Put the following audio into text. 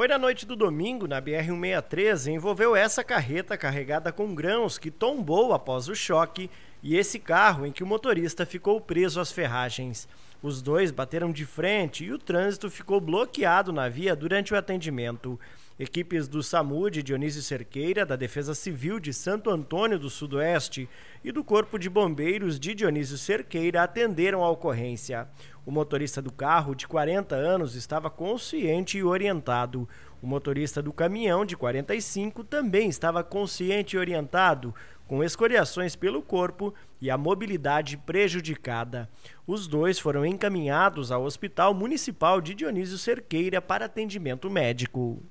Foi na noite do domingo, na BR-163, envolveu essa carreta carregada com grãos que tombou após o choque e esse carro em que o motorista ficou preso às ferragens. Os dois bateram de frente e o trânsito ficou bloqueado na via durante o atendimento. Equipes do SAMU de Dionísio Cerqueira, da Defesa Civil de Santo Antônio do Sudoeste e do Corpo de Bombeiros de Dionísio Cerqueira atenderam a ocorrência. O motorista do carro, de 40 anos, estava consciente e orientado. O motorista do caminhão, de 45, também estava consciente e orientado, com escoriações pelo corpo e a mobilidade prejudicada. Os dois foram encaminhados ao Hospital Municipal de Dionísio Cerqueira para atendimento médico.